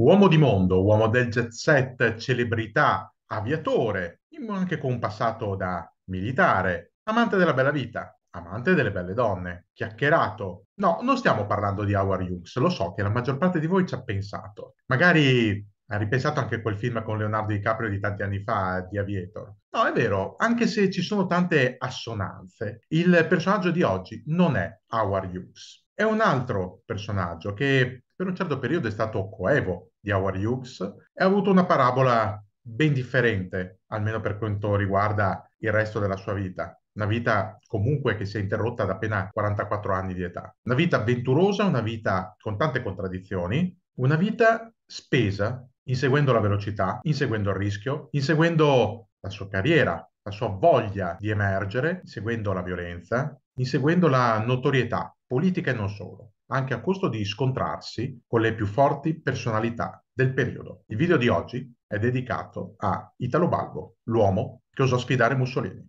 Uomo di mondo, uomo del jet set, celebrità, aviatore, anche con un passato da militare, amante della bella vita, amante delle belle donne, chiacchierato. No, non stiamo parlando di Howard Hughes, lo so che la maggior parte di voi ci ha pensato. Magari ha ripensato anche quel film con Leonardo DiCaprio di tanti anni fa, di Aviator. No, è vero, anche se ci sono tante assonanze, il personaggio di oggi non è Howard Hughes. È un altro personaggio che per un certo periodo è stato coevo di Howard Hughes e ha avuto una parabola ben differente, almeno per quanto riguarda il resto della sua vita. Una vita comunque che si è interrotta ad appena 44 anni di età. Una vita avventurosa, una vita con tante contraddizioni, una vita spesa inseguendo la velocità, inseguendo il rischio, inseguendo la sua carriera, la sua voglia di emergere, inseguendo la violenza, inseguendo la notorietà politica e non solo anche a costo di scontrarsi con le più forti personalità del periodo. Il video di oggi è dedicato a Italo Balbo, l'uomo che osò sfidare Mussolini.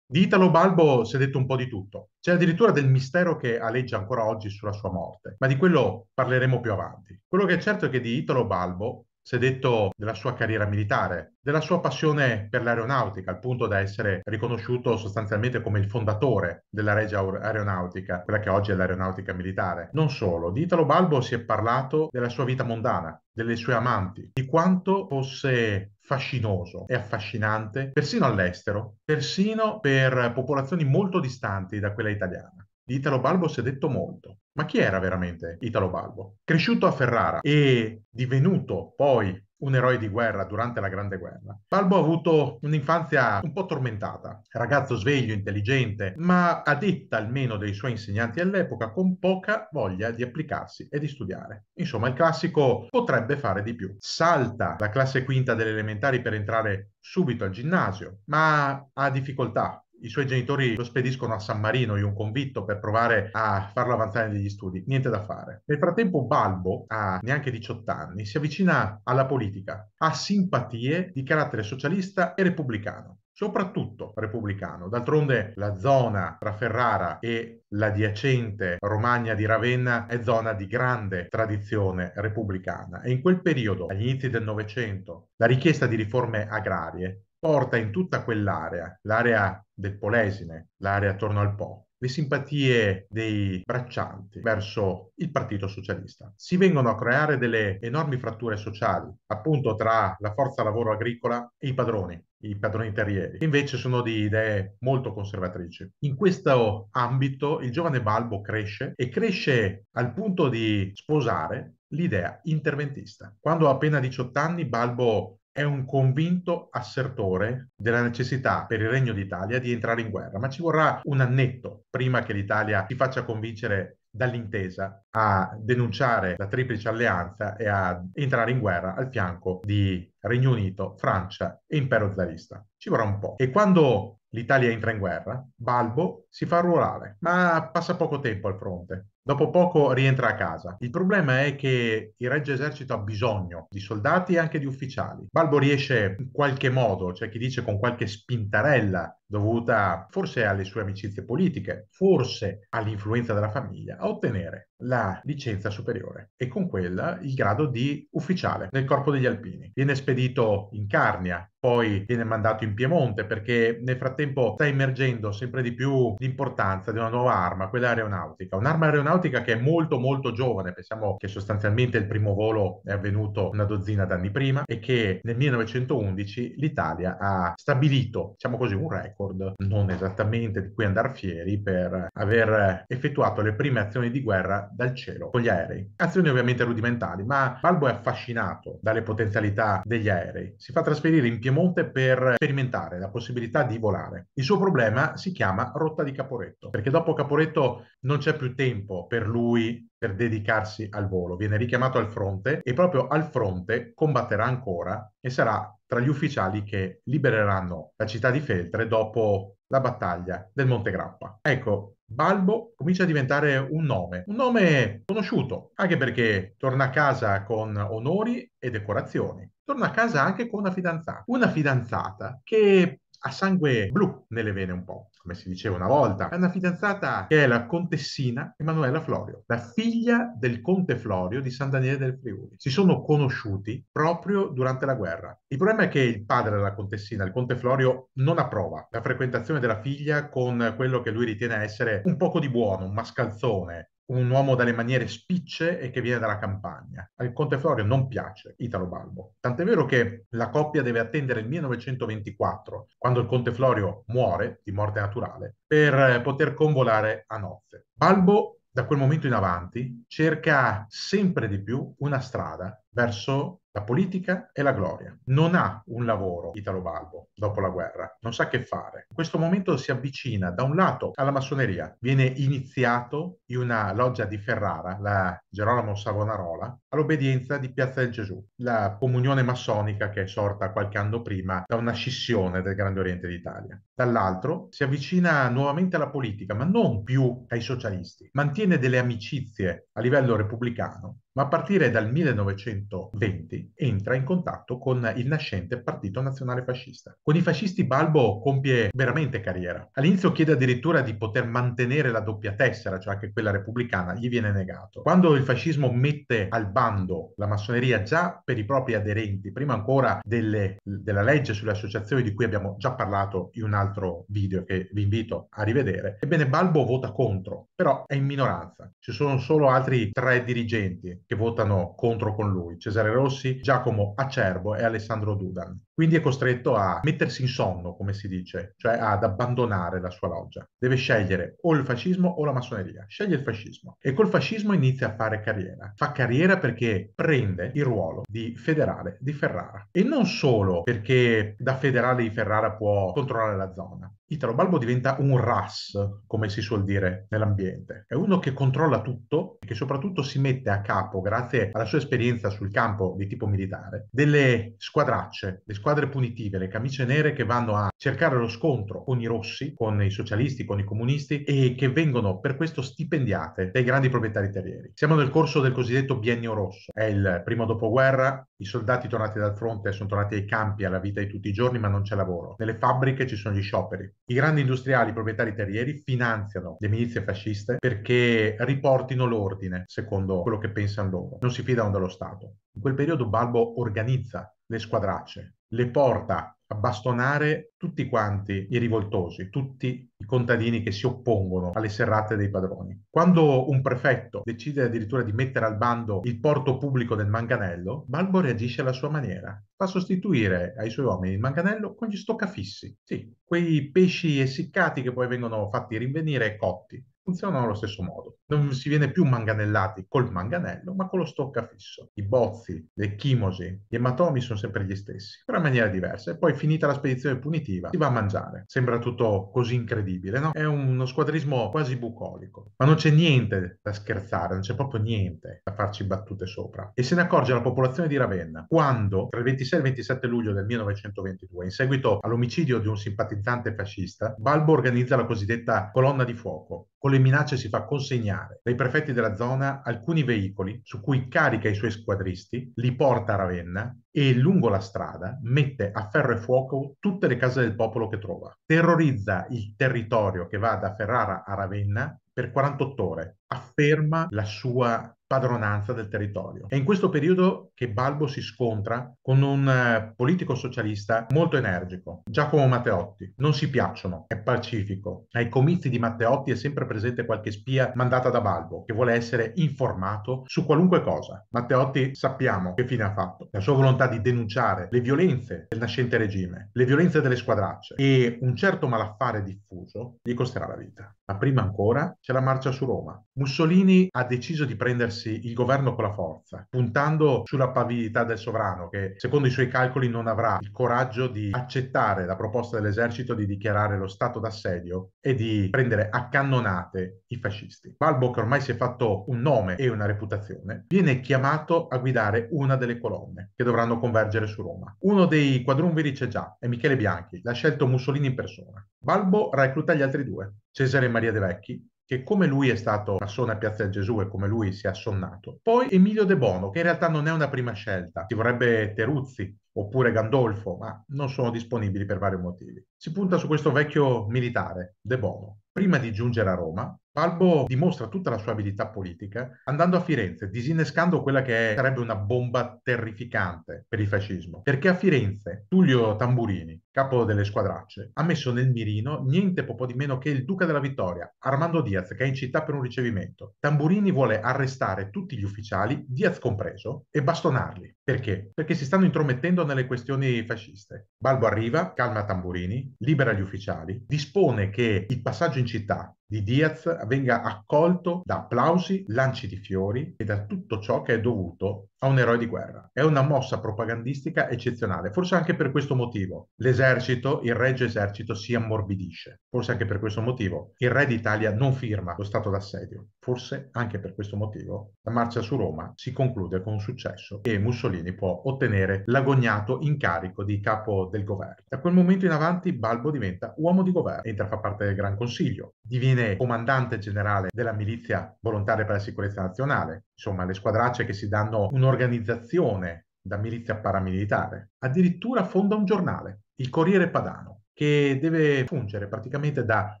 Di Italo Balbo si è detto un po' di tutto. C'è addirittura del mistero che aleggia ancora oggi sulla sua morte, ma di quello parleremo più avanti. Quello che è certo è che di Italo Balbo si è detto della sua carriera militare, della sua passione per l'aeronautica, al punto da essere riconosciuto sostanzialmente come il fondatore della Regia Aeronautica, quella che oggi è l'aeronautica militare. Non solo, di Italo Balbo si è parlato della sua vita mondana, delle sue amanti, di quanto fosse fascinoso e affascinante persino all'estero, persino per popolazioni molto distanti da quella italiana. Di Italo Balbo si è detto molto, ma chi era veramente Italo Balbo? Cresciuto a Ferrara e divenuto poi un eroe di guerra durante la Grande Guerra. Balbo ha avuto un'infanzia un po' tormentata, ragazzo sveglio, intelligente, ma a detta almeno dei suoi insegnanti all'epoca con poca voglia di applicarsi e di studiare. Insomma, il classico potrebbe fare di più. Salta la classe quinta delle elementari per entrare subito al ginnasio, ma ha difficoltà i suoi genitori lo spediscono a San Marino in un convitto per provare a farlo avanzare negli studi. Niente da fare. Nel frattempo Balbo, a neanche 18 anni, si avvicina alla politica, ha simpatie di carattere socialista e repubblicano soprattutto repubblicano. D'altronde la zona tra Ferrara e l'adiacente Romagna di Ravenna è zona di grande tradizione repubblicana e in quel periodo, agli inizi del Novecento, la richiesta di riforme agrarie porta in tutta quell'area, l'area del Polesine, l'area attorno al Po, le simpatie dei braccianti verso il Partito Socialista. Si vengono a creare delle enormi fratture sociali, appunto tra la forza lavoro agricola e i padroni, i padroni terrieri, che invece sono di idee molto conservatrici. In questo ambito il giovane Balbo cresce e cresce al punto di sposare l'idea interventista. Quando ha appena 18 anni, Balbo è un convinto assertore della necessità per il Regno d'Italia di entrare in guerra, ma ci vorrà un annetto prima che l'Italia si faccia convincere dall'intesa a denunciare la triplice alleanza e a entrare in guerra al fianco di Regno Unito, Francia e Impero Zarista. Ci vorrà un po'. E quando l'Italia entra in guerra, Balbo si fa arruolare, ma passa poco tempo al fronte. Dopo poco rientra a casa. Il problema è che il Regio Esercito ha bisogno di soldati e anche di ufficiali. Balbo riesce in qualche modo, c'è cioè chi dice con qualche spintarella, dovuta forse alle sue amicizie politiche, forse all'influenza della famiglia, a ottenere la licenza superiore e con quella il grado di ufficiale nel corpo degli alpini. Viene spedito in Carnia, poi viene mandato in Piemonte perché nel frattempo sta emergendo sempre di più l'importanza di una nuova arma, quella aeronautica, un'arma aeronautica che è molto molto giovane, pensiamo che sostanzialmente il primo volo è avvenuto una dozzina d'anni prima e che nel 1911 l'Italia ha stabilito, diciamo così, un record record, non esattamente di cui andare fieri, per aver effettuato le prime azioni di guerra dal cielo con gli aerei. Azioni ovviamente rudimentali, ma Balbo è affascinato dalle potenzialità degli aerei. Si fa trasferire in Piemonte per sperimentare la possibilità di volare. Il suo problema si chiama rotta di Caporetto, perché dopo Caporetto non c'è più tempo per lui per dedicarsi al volo. Viene richiamato al fronte e proprio al fronte combatterà ancora e sarà tra gli ufficiali che libereranno la città di Feltre dopo la battaglia del Monte Grappa. Ecco, Balbo comincia a diventare un nome, un nome conosciuto, anche perché torna a casa con onori e decorazioni. Torna a casa anche con una fidanzata, una fidanzata che ha sangue blu nelle vene un po' come si diceva una volta, è una fidanzata che è la contessina Emanuela Florio, la figlia del conte Florio di San Daniele del Friuli. Si sono conosciuti proprio durante la guerra. Il problema è che il padre della contessina, il conte Florio, non approva la frequentazione della figlia con quello che lui ritiene essere un poco di buono, un mascalzone, un uomo dalle maniere spicce e che viene dalla campagna. Al conte Florio non piace Italo Balbo. Tant'è vero che la coppia deve attendere il 1924, quando il conte Florio muore di morte naturale, per eh, poter convolare a nozze. Balbo da quel momento in avanti cerca sempre di più una strada verso la politica e la gloria. Non ha un lavoro Italo Balbo dopo la guerra, non sa che fare. In questo momento si avvicina da un lato alla massoneria, viene iniziato in una loggia di Ferrara, la Gerolamo Savonarola, all'obbedienza di Piazza del Gesù, la comunione massonica che è sorta qualche anno prima da una scissione del Grande Oriente d'Italia. Dall'altro si avvicina nuovamente alla politica, ma non più ai socialisti. Mantiene delle amicizie a livello repubblicano, ma a partire dal 1920 entra in contatto con il nascente Partito Nazionale Fascista. Con i fascisti Balbo compie veramente carriera. All'inizio chiede addirittura di poter mantenere la doppia tessera, cioè anche quella repubblicana, gli viene negato. Quando il fascismo mette al bando usando la massoneria già per i propri aderenti, prima ancora delle, della legge sulle associazioni di cui abbiamo già parlato in un altro video che vi invito a rivedere, ebbene Balbo vota contro, però è in minoranza. Ci sono solo altri tre dirigenti che votano contro con lui, Cesare Rossi, Giacomo Acerbo e Alessandro Dudan. Quindi è costretto a mettersi in sonno, come si dice, cioè ad abbandonare la sua loggia. Deve scegliere o il fascismo o la massoneria. Sceglie il fascismo. E col fascismo inizia a fare carriera. Fa carriera perché prende il ruolo di federale di Ferrara. E non solo perché da federale di Ferrara può controllare la zona, Italo Balbo diventa un RAS, come si suol dire nell'ambiente. È uno che controlla tutto e che soprattutto si mette a capo, grazie alla sua esperienza sul campo di tipo militare, delle squadracce, le squadre punitive, le camicie nere che vanno a cercare lo scontro con i rossi, con i socialisti, con i comunisti e che vengono per questo stipendiate dai grandi proprietari terrieri. Siamo nel corso del cosiddetto biennio rosso. È il primo dopoguerra, i soldati tornati dal fronte sono tornati ai campi, alla vita di tutti i giorni, ma non c'è lavoro. Nelle fabbriche ci sono gli scioperi. I grandi industriali, i proprietari terrieri, finanziano le milizie fasciste perché riportino l'ordine, secondo quello che pensano loro. Non si fidano dello Stato. In quel periodo Balbo organizza le squadracce, le porta a bastonare tutti quanti i rivoltosi, tutti i contadini che si oppongono alle serrate dei padroni. Quando un prefetto decide addirittura di mettere al bando il porto pubblico del manganello, Balbo reagisce alla sua maniera. Fa sostituire ai suoi uomini il manganello con gli stoccafissi, sì, quei pesci essiccati che poi vengono fatti rinvenire e cotti funzionano allo stesso modo. Non si viene più manganellati col manganello, ma con lo stoccafisso. I bozzi, le chimosi, gli ematomi sono sempre gli stessi, però in maniera diversa. E poi finita la spedizione punitiva, si va a mangiare. Sembra tutto così incredibile, no? È uno squadrismo quasi bucolico, ma non c'è niente da scherzare, non c'è proprio niente da farci battute sopra. E se ne accorge la popolazione di Ravenna quando, tra il 26 e il 27 luglio del 1922, in seguito all'omicidio di un simpatizzante fascista, Balbo organizza la cosiddetta colonna di fuoco, con le minacce si fa consegnare dai prefetti della zona alcuni veicoli su cui carica i suoi squadristi, li porta a Ravenna e lungo la strada mette a ferro e fuoco tutte le case del popolo che trova. Terrorizza il territorio che va da Ferrara a Ravenna per 48 ore, afferma la sua padronanza del territorio. È in questo periodo che Balbo si scontra con un eh, politico socialista molto energico, Giacomo Matteotti. Non si piacciono, è pacifico. Ai comizi di Matteotti è sempre presente qualche spia mandata da Balbo che vuole essere informato su qualunque cosa. Matteotti sappiamo che fine ha fatto. La sua volontà di denunciare le violenze del nascente regime, le violenze delle squadracce e un certo malaffare diffuso gli costerà la vita. Ma prima ancora c'è la marcia su Roma. Mussolini ha deciso di prendersi il governo con la forza, puntando sulla pavidità del sovrano che, secondo i suoi calcoli, non avrà il coraggio di accettare la proposta dell'esercito di dichiarare lo stato d'assedio e di prendere a cannonate i fascisti. Balbo, che ormai si è fatto un nome e una reputazione, viene chiamato a guidare una delle colonne che dovranno convergere su Roma. Uno dei quadrumviri c'è già, è Michele Bianchi, l'ha scelto Mussolini in persona. Balbo recluta gli altri due, Cesare e Maria De Vecchi che come lui è stato a Piazza del Gesù e come lui si è assonnato. Poi Emilio De Bono, che in realtà non è una prima scelta, si vorrebbe Teruzzi oppure Gandolfo, ma non sono disponibili per vari motivi. Si punta su questo vecchio militare, De Bono. Prima di giungere a Roma, Balbo dimostra tutta la sua abilità politica andando a Firenze, disinnescando quella che sarebbe una bomba terrificante per il fascismo, perché a Firenze Tullio Tamburini, capo delle squadracce, ha messo nel mirino niente poco di meno che il duca della vittoria, Armando Diaz, che è in città per un ricevimento. Tamburini vuole arrestare tutti gli ufficiali, Diaz compreso, e bastonarli. Perché? Perché si stanno intromettendo nelle questioni fasciste. Balbo arriva, calma Tamburini, libera gli ufficiali, dispone che il passaggio in città di Diaz venga accolto da applausi, lanci di fiori e da tutto ciò che è dovuto a un eroe di guerra. È una mossa propagandistica eccezionale, forse anche per questo motivo. L'esercito, il regio esercito, si ammorbidisce. Forse anche per questo motivo il re d'Italia non firma lo stato d'assedio. Forse anche per questo motivo la marcia su Roma si conclude con successo e Mussolini può ottenere l'agognato incarico di capo del governo. Da quel momento in avanti Balbo diventa uomo di governo, entra a far parte del Gran Consiglio, diviene comandante generale della milizia volontaria per la sicurezza nazionale. Insomma, le squadracce che si danno uno un'organizzazione da milizia paramilitare, addirittura fonda un giornale, il Corriere Padano, che deve fungere praticamente da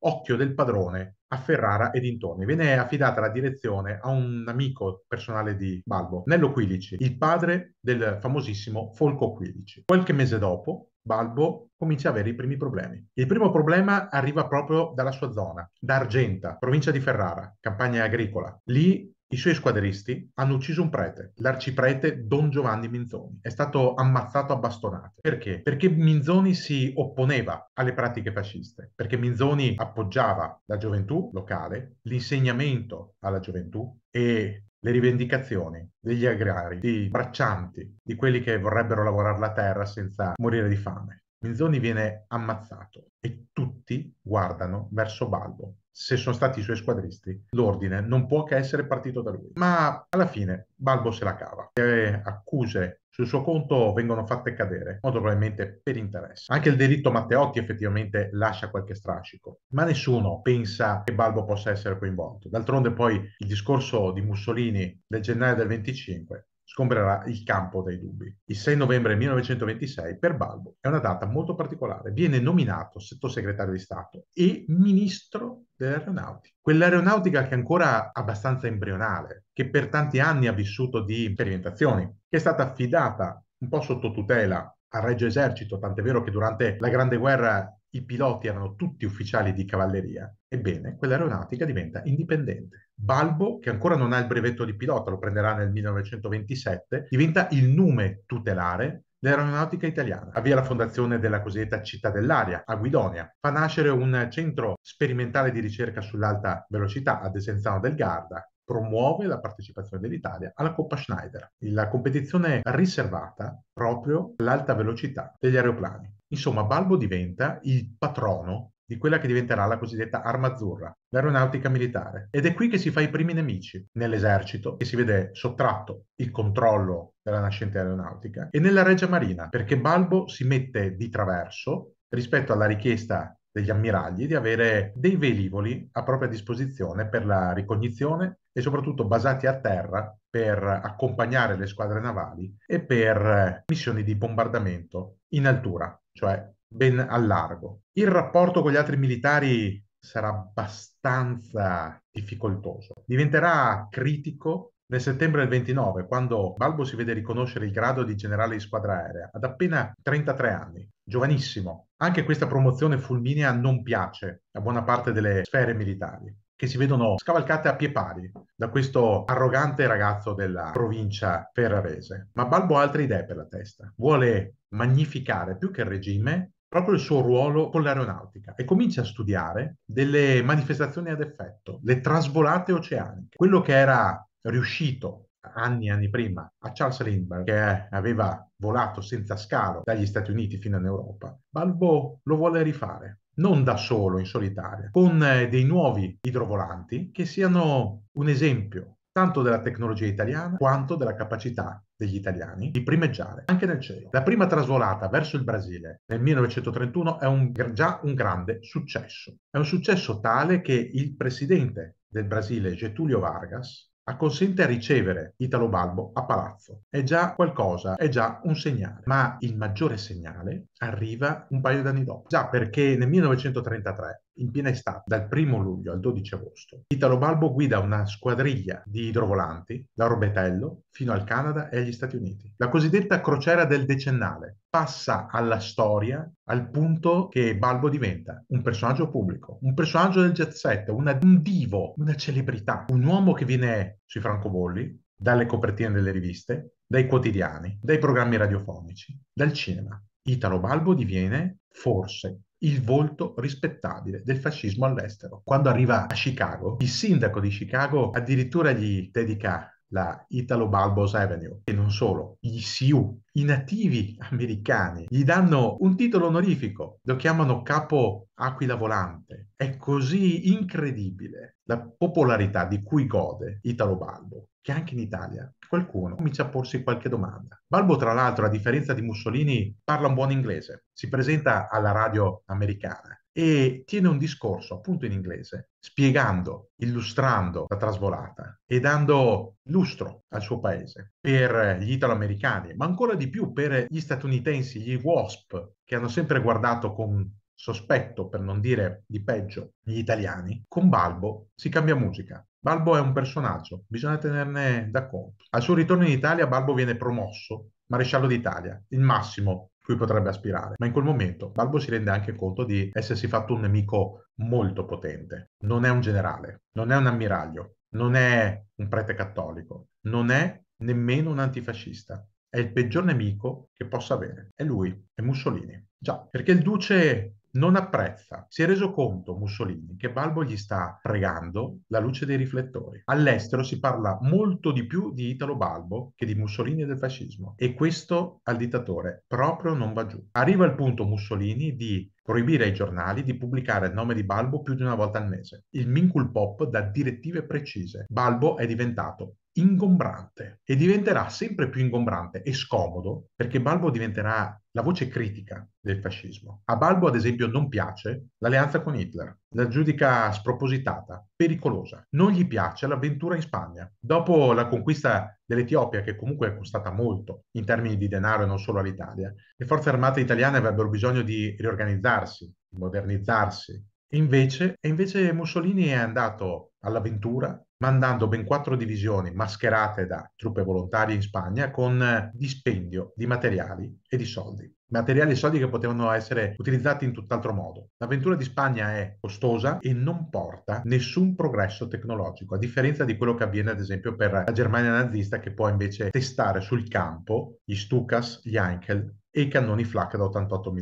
occhio del padrone a Ferrara e dintorni. Viene affidata la direzione a un amico personale di Balbo, Nello Quilici, il padre del famosissimo Folco Quilici. Qualche mese dopo, Balbo comincia ad avere i primi problemi. Il primo problema arriva proprio dalla sua zona, da Argenta, provincia di Ferrara, campagna agricola. Lì i suoi squadristi hanno ucciso un prete, l'arciprete Don Giovanni Minzoni. È stato ammazzato a bastonate. Perché? Perché Minzoni si opponeva alle pratiche fasciste, perché Minzoni appoggiava la gioventù locale, l'insegnamento alla gioventù e le rivendicazioni degli agrari, dei braccianti, di quelli che vorrebbero lavorare la terra senza morire di fame. Minzoni viene ammazzato e tutti guardano verso Balbo, se sono stati i suoi squadristi, l'ordine non può che essere partito da lui. Ma alla fine Balbo se la cava. Le accuse sul suo conto vengono fatte cadere, molto probabilmente per interesse. Anche il delitto Matteotti effettivamente lascia qualche strascico, ma nessuno pensa che Balbo possa essere coinvolto. D'altronde poi il discorso di Mussolini del gennaio del 25 scombrerà il campo dai dubbi. Il 6 novembre 1926 per Balbo è una data molto particolare. Viene nominato sottosegretario di Stato e ministro dell'aeronautica. Quell'aeronautica che è ancora abbastanza embrionale, che per tanti anni ha vissuto di sperimentazioni, che è stata affidata un po' sotto tutela al Regio Esercito, tant'è vero che durante la Grande Guerra i piloti erano tutti ufficiali di cavalleria, ebbene quell'aeronautica diventa indipendente. Balbo, che ancora non ha il brevetto di pilota, lo prenderà nel 1927, diventa il nome tutelare dell'aeronautica italiana. Avvia la fondazione della cosiddetta città dell'aria a Guidonia, fa nascere un centro sperimentale di ricerca sull'alta velocità a Desenzano del Garda, promuove la partecipazione dell'Italia alla Coppa Schneider, la competizione riservata proprio all'alta velocità degli aeroplani. Insomma, Balbo diventa il patrono di quella che diventerà la cosiddetta Arma Azzurra, l'aeronautica militare. Ed è qui che si fa i primi nemici nell'esercito, che si vede sottratto il controllo della nascente aeronautica, e nella Regia Marina, perché Balbo si mette di traverso rispetto alla richiesta degli ammiragli di avere dei velivoli a propria disposizione per la ricognizione e soprattutto basati a terra per accompagnare le squadre navali e per eh, missioni di bombardamento in altura, cioè ben a largo. Il rapporto con gli altri militari sarà abbastanza difficoltoso. Diventerà critico nel settembre del 29, quando Balbo si vede riconoscere il grado di generale di squadra aerea, ad appena 33 anni, giovanissimo. Anche questa promozione fulminea non piace a buona parte delle sfere militari che si vedono scavalcate a pie pari da questo arrogante ragazzo della provincia ferrarese. Ma Balbo ha altre idee per la testa. Vuole magnificare più che il regime proprio il suo ruolo con l'aeronautica e comincia a studiare delle manifestazioni ad effetto, le trasvolate oceaniche. Quello che era riuscito anni e anni prima a Charles Lindbergh, che aveva volato senza scalo dagli Stati Uniti fino in Europa, Balbo lo vuole rifare non da solo, in solitaria, con eh, dei nuovi idrovolanti che siano un esempio tanto della tecnologia italiana quanto della capacità degli italiani di primeggiare anche nel cielo. La prima trasvolata verso il Brasile nel 1931 è un, già un grande successo. È un successo tale che il presidente del Brasile, Getulio Vargas, acconsente a ricevere Italo Balbo a palazzo. È già qualcosa, è già un segnale, ma il maggiore segnale arriva un paio d'anni dopo, già perché nel 1933 in piena estate, dal 1 luglio al 12 agosto, Italo Balbo guida una squadriglia di idrovolanti da Robetello fino al Canada e agli Stati Uniti. La cosiddetta crociera del decennale passa alla storia al punto che Balbo diventa un personaggio pubblico, un personaggio del jet set, una, un divo, una celebrità, un uomo che viene sui francobolli, dalle copertine delle riviste, dai quotidiani, dai programmi radiofonici, dal cinema. Italo Balbo diviene forse il volto rispettabile del fascismo all'estero. Quando arriva a Chicago, il sindaco di Chicago addirittura gli dedica la Italo Balbos Avenue e non solo, gli Sioux, i nativi americani, gli danno un titolo onorifico, lo chiamano capo aquila volante. È così incredibile la popolarità di cui gode Italo Balbo, che anche in Italia qualcuno comincia a porsi qualche domanda. Balbo, tra l'altro, a differenza di Mussolini, parla un buon inglese, si presenta alla radio americana e tiene un discorso appunto in inglese, spiegando, illustrando la trasvolata e dando lustro al suo paese per gli italoamericani, ma ancora di più per gli statunitensi, gli WASP, che hanno sempre guardato con sospetto, per non dire di peggio, gli italiani. Con Balbo si cambia musica, Balbo è un personaggio, bisogna tenerne da conto. Al suo ritorno in Italia Balbo viene promosso maresciallo d'Italia, il massimo cui potrebbe aspirare, ma in quel momento Balbo si rende anche conto di essersi fatto un nemico molto potente. Non è un generale, non è un ammiraglio, non è un prete cattolico, non è nemmeno un antifascista. È il peggior nemico che possa avere. È lui, è Mussolini. Già, perché il duce non apprezza. Si è reso conto Mussolini che Balbo gli sta pregando la luce dei riflettori. All'estero si parla molto di più di Italo Balbo che di Mussolini e del fascismo e questo al dittatore proprio non va giù. Arriva il punto Mussolini di proibire ai giornali di pubblicare il nome di Balbo più di una volta al mese. Il Minkul Pop dà direttive precise. Balbo è diventato ingombrante e diventerà sempre più ingombrante e scomodo perché Balbo diventerà la voce critica del fascismo. A Balbo, ad esempio, non piace l'alleanza con Hitler, la giudica spropositata, pericolosa. Non gli piace l'avventura in Spagna. Dopo la conquista dell'Etiopia, che comunque è costata molto in termini di denaro e non solo all'Italia, le forze armate italiane avrebbero bisogno di riorganizzarsi, modernizzarsi, invece, e invece Mussolini è andato all'avventura mandando ben quattro divisioni mascherate da truppe volontarie in Spagna con dispendio di materiali e di soldi. Materiali e soldi che potevano essere utilizzati in tutt'altro modo. L'avventura di Spagna è costosa e non porta nessun progresso tecnologico, a differenza di quello che avviene ad esempio per la Germania nazista che può invece testare sul campo gli Stukas, gli Heinkel e i cannoni flak da 88 mm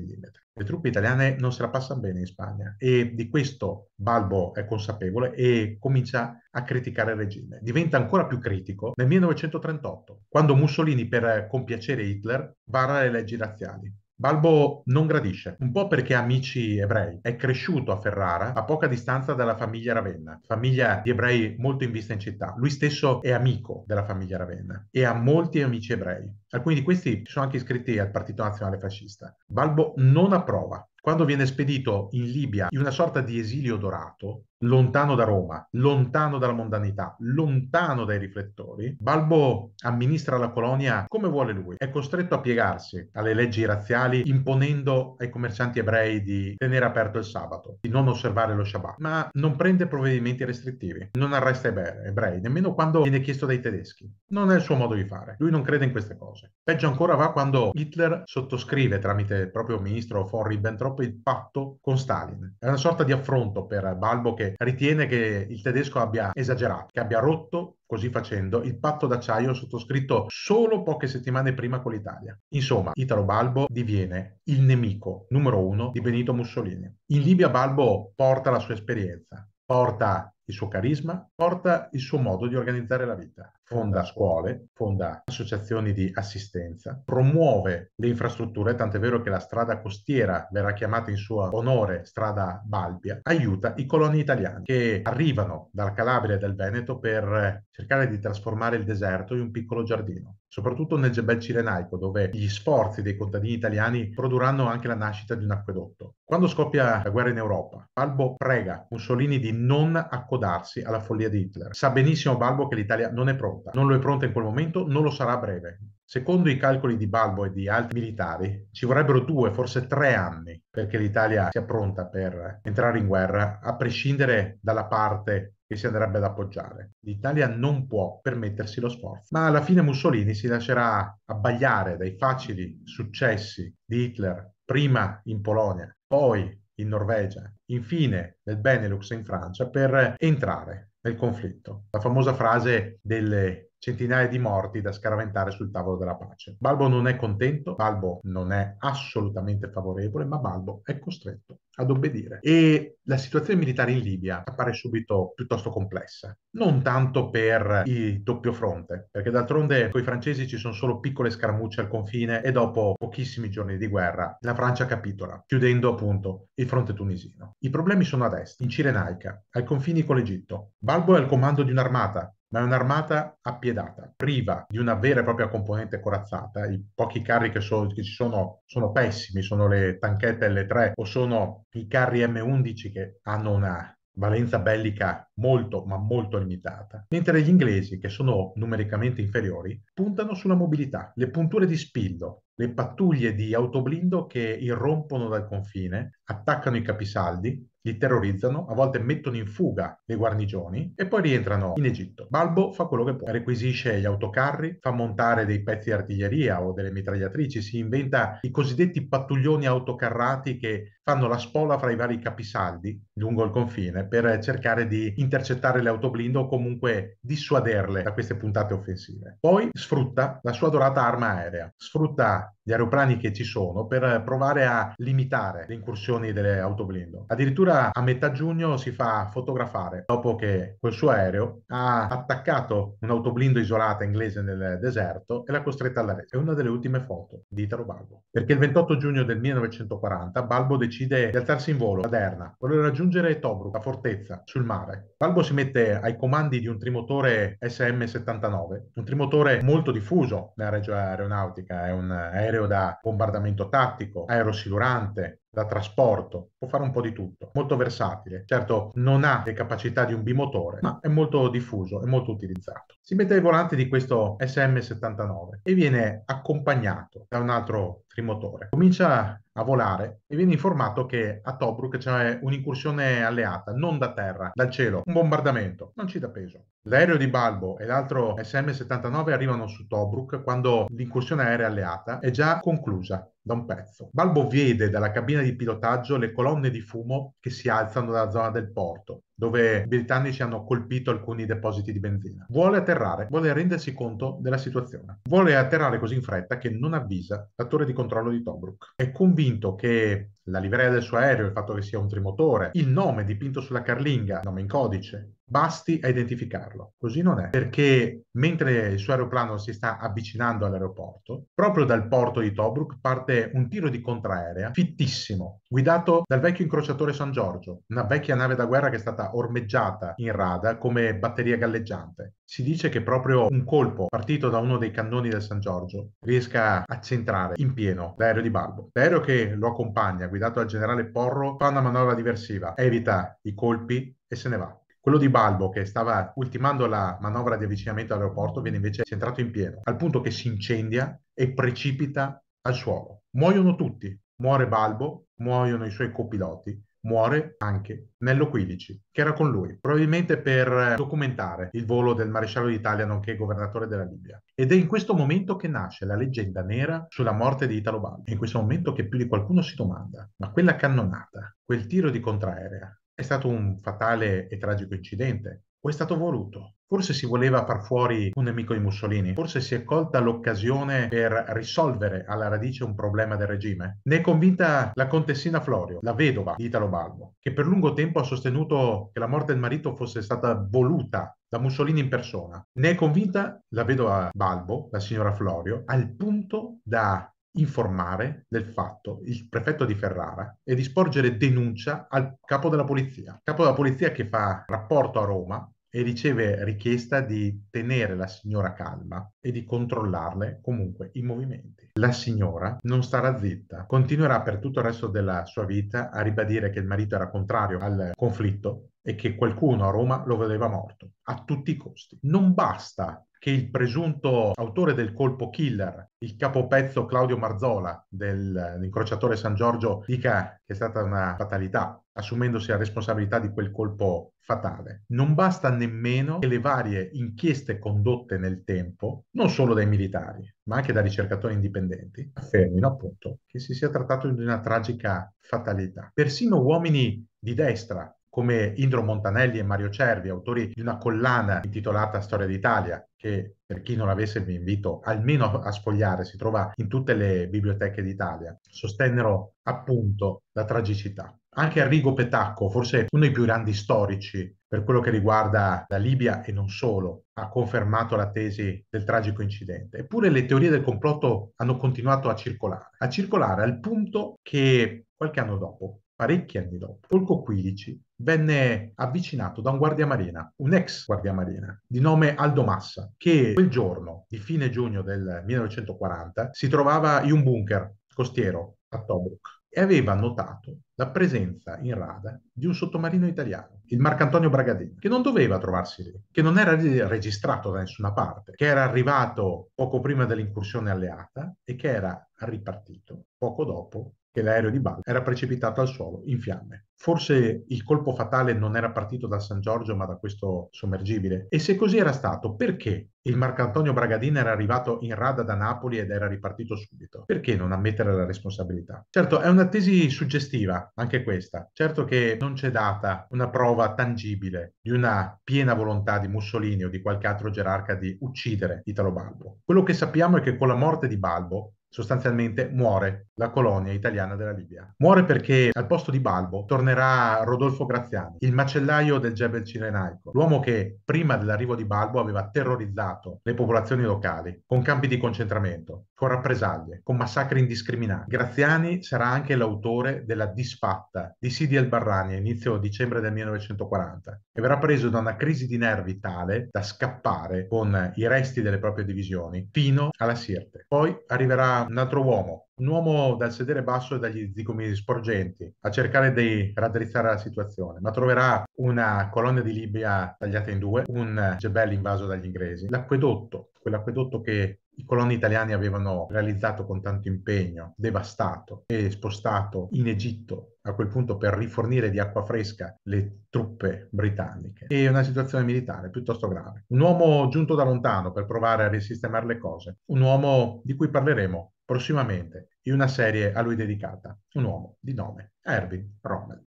le truppe italiane non se la passano bene in Spagna e di questo Balbo è consapevole e comincia a criticare il regime. Diventa ancora più critico nel 1938, quando Mussolini, per compiacere Hitler, vara le leggi razziali. Balbo non gradisce, un po' perché ha amici ebrei. È cresciuto a Ferrara, a poca distanza dalla famiglia Ravenna, famiglia di ebrei molto in vista in città. Lui stesso è amico della famiglia Ravenna e ha molti amici ebrei. Alcuni di questi sono anche iscritti al Partito Nazionale Fascista. Balbo non approva quando viene spedito in Libia in una sorta di esilio dorato, lontano da Roma, lontano dalla mondanità, lontano dai riflettori, Balbo amministra la colonia come vuole lui, è costretto a piegarsi alle leggi razziali imponendo ai commercianti ebrei di tenere aperto il sabato, di non osservare lo Shabbat, ma non prende provvedimenti restrittivi, non arresta ebrei, nemmeno quando viene chiesto dai tedeschi. Non è il suo modo di fare, lui non crede in queste cose. Peggio ancora va quando Hitler sottoscrive tramite il proprio ministro von Ribbentrop il patto con Stalin. È una sorta di affronto per Balbo che ritiene che il tedesco abbia esagerato, che abbia rotto così facendo il patto d'acciaio sottoscritto solo poche settimane prima con l'Italia. Insomma, Italo Balbo diviene il nemico numero uno di Benito Mussolini. In Libia Balbo porta la sua esperienza, porta il suo carisma, porta il suo modo di organizzare la vita fonda scuole, fonda associazioni di assistenza, promuove le infrastrutture, tant'è vero che la strada costiera verrà chiamata in suo onore strada Balbia, aiuta i coloni italiani che arrivano dal Calabria e dal Veneto per cercare di trasformare il deserto in un piccolo giardino, soprattutto nel Jebel Cirenaico, dove gli sforzi dei contadini italiani produrranno anche la nascita di un acquedotto. Quando scoppia la guerra in Europa, Balbo prega Mussolini di non accodarsi alla follia di Hitler. Sa benissimo Balbo che l'Italia non è pronta, non lo è pronta in quel momento, non lo sarà a breve. Secondo i calcoli di Balbo e di altri militari, ci vorrebbero due, forse tre anni perché l'Italia sia pronta per entrare in guerra, a prescindere dalla parte che si andrebbe ad appoggiare. L'Italia non può permettersi lo sforzo, ma alla fine Mussolini si lascerà abbagliare dai facili successi di Hitler, prima in Polonia, poi in Norvegia, infine nel Benelux e in Francia, per entrare nel conflitto. La famosa frase delle centinaia di morti da scaraventare sul tavolo della pace. Balbo non è contento, Balbo non è assolutamente favorevole, ma Balbo è costretto ad obbedire. E la situazione militare in Libia appare subito piuttosto complessa, non tanto per il doppio fronte, perché d'altronde con i francesi ci sono solo piccole scaramucce al confine e dopo pochissimi giorni di guerra la Francia capitola, chiudendo appunto il fronte tunisino. I problemi sono ad est, in Cirenaica, ai confini con l'Egitto. Balbo è al comando di un'armata ma è un'armata appiedata, priva di una vera e propria componente corazzata. I pochi carri che, so, che ci sono sono pessimi, sono le tanchette L3 o sono i carri M11 che hanno una valenza bellica molto ma molto limitata, mentre gli inglesi, che sono numericamente inferiori, puntano sulla mobilità, le punture di spillo, le pattuglie di autoblindo che irrompono dal confine, attaccano i capisaldi, li terrorizzano, a volte mettono in fuga le guarnigioni e poi rientrano in Egitto. Balbo fa quello che può, requisisce gli autocarri, fa montare dei pezzi di artiglieria o delle mitragliatrici, si inventa i cosiddetti pattuglioni autocarrati che fanno la spola fra i vari capisaldi lungo il confine per cercare di intercettare le autoblindo o comunque dissuaderle da queste puntate offensive. Poi sfrutta la sua dorata arma aerea, sfrutta gli aeroplani che ci sono per provare a limitare le incursioni delle autoblindo. Addirittura a metà giugno si fa fotografare dopo che col suo aereo ha attaccato un'autoblindo isolata inglese nel deserto e l'ha costretta alla rete. È una delle ultime foto di Italo Balbo perché il 28 giugno del 1940 Balbo decide di alzarsi in volo a Derna, vuole raggiungere Tobruk, la fortezza, sul mare. Balbo si mette ai comandi di un trimotore SM-79, un trimotore molto diffuso nella regione aeronautica, è un aereo da bombardamento tattico, aerosilurante, da trasporto, può fare un po' di tutto, molto versatile. Certo non ha le capacità di un bimotore, ma è molto diffuso e molto utilizzato. Si mette ai volanti di questo SM79 e viene accompagnato da un altro trimotore. Comincia a volare e viene informato che a Tobruk c'è un'incursione alleata, non da terra, dal cielo, un bombardamento, non ci dà peso. L'aereo di Balbo e l'altro SM-79 arrivano su Tobruk quando l'incursione aerea alleata è già conclusa da un pezzo. Balbo vede dalla cabina di pilotaggio le colonne di fumo che si alzano dalla zona del porto dove i britannici hanno colpito alcuni depositi di benzina. Vuole atterrare, vuole rendersi conto della situazione. Vuole atterrare così in fretta che non avvisa la torre di controllo di Tobruk. È convinto che la livrea del suo aereo, il fatto che sia un trimotore, il nome dipinto sulla carlinga, nome in codice, basti a identificarlo. Così non è, perché mentre il suo aeroplano si sta avvicinando all'aeroporto, proprio dal porto di Tobruk parte un tiro di contraerea fittissimo, guidato dal vecchio incrociatore San Giorgio, una vecchia nave da guerra che è stata ormeggiata in rada come batteria galleggiante. Si dice che proprio un colpo partito da uno dei cannoni del San Giorgio riesca a centrare in pieno l'aereo di Balbo. L'aereo che lo accompagna, guidato dal generale Porro, fa una manovra diversiva, evita i colpi e se ne va. Quello di Balbo, che stava ultimando la manovra di avvicinamento all'aeroporto, viene invece centrato in pieno, al punto che si incendia e precipita al suolo. Muoiono tutti. Muore Balbo, muoiono i suoi copiloti muore anche Nello 15, che era con lui, probabilmente per eh, documentare il volo del maresciallo d'Italia nonché governatore della Libia. Ed è in questo momento che nasce la leggenda nera sulla morte di Italo Balbo. È in questo momento che più di qualcuno si domanda, ma quella cannonata, quel tiro di contraerea, è stato un fatale e tragico incidente o è stato voluto? Forse si voleva far fuori un nemico di Mussolini, forse si è colta l'occasione per risolvere alla radice un problema del regime. Ne è convinta la contessina Florio, la vedova di Italo Balbo, che per lungo tempo ha sostenuto che la morte del marito fosse stata voluta da Mussolini in persona. Ne è convinta la vedova Balbo, la signora Florio, al punto da informare del fatto il prefetto di Ferrara e di sporgere denuncia al capo della polizia. capo della polizia che fa rapporto a Roma e riceve richiesta di tenere la signora calma e di controllarle comunque i movimenti. La signora non starà zitta, continuerà per tutto il resto della sua vita a ribadire che il marito era contrario al conflitto e che qualcuno a Roma lo vedeva morto a tutti i costi. Non basta che il presunto autore del colpo killer, il capopezzo Claudio Marzola dell'incrociatore San Giorgio, dica che è stata una fatalità assumendosi la responsabilità di quel colpo fatale. Non basta nemmeno che le varie inchieste condotte nel tempo, non solo dai militari, ma anche da ricercatori indipendenti, affermino appunto che si sia trattato di una tragica fatalità. Persino uomini di destra come Indro Montanelli e Mario Cervi, autori di una collana intitolata Storia d'Italia, che per chi non l'avesse vi invito almeno a sfogliare, si trova in tutte le biblioteche d'Italia, sostennero appunto la tragicità. Anche Arrigo Petacco, forse uno dei più grandi storici per quello che riguarda la Libia e non solo, ha confermato la tesi del tragico incidente. Eppure le teorie del complotto hanno continuato a circolare, a circolare al punto che qualche anno dopo parecchi anni dopo, Polco XV venne avvicinato da un guardia marina, un ex guardia marina, di nome Aldo Massa, che quel giorno di fine giugno del 1940 si trovava in un bunker costiero a Tobruk e aveva notato la presenza in rada di un sottomarino italiano, il Marcantonio Bragadini, che non doveva trovarsi lì, che non era registrato da nessuna parte, che era arrivato poco prima dell'incursione alleata e che era ripartito poco dopo che l'aereo di Balbo era precipitato al suolo in fiamme. Forse il colpo fatale non era partito da San Giorgio ma da questo sommergibile. E se così era stato, perché il Marcantonio Bragadina era arrivato in rada da Napoli ed era ripartito subito? Perché non ammettere la responsabilità? Certo, è una tesi suggestiva, anche questa. Certo che non c'è data una prova tangibile di una piena volontà di Mussolini o di qualche altro gerarca di uccidere Italo Balbo. Quello che sappiamo è che con la morte di Balbo sostanzialmente muore la colonia italiana della Libia. Muore perché al posto di Balbo tornerà Rodolfo Graziani, il macellaio del Jebel Cirenaico, l'uomo che prima dell'arrivo di Balbo aveva terrorizzato le popolazioni locali con campi di concentramento, con rappresaglie, con massacri indiscriminati. Graziani sarà anche l'autore della disfatta di Sidi El Barrani a inizio dicembre del 1940 e verrà preso da una crisi di nervi tale da scappare con i resti delle proprie divisioni fino alla Sirte. Poi arriverà un altro uomo, un uomo dal sedere basso e dagli zigomi sporgenti a cercare di raddrizzare la situazione, ma troverà una colonia di Libia tagliata in due, un gebello invaso dagli inglesi, l'acquedotto, quell'acquedotto che i coloni italiani avevano realizzato con tanto impegno, devastato e spostato in Egitto a quel punto per rifornire di acqua fresca le truppe britanniche e una situazione militare piuttosto grave. Un uomo giunto da lontano per provare a risistemare le cose, un uomo di cui parleremo prossimamente in una serie a lui dedicata, un uomo di nome Erwin Rommel.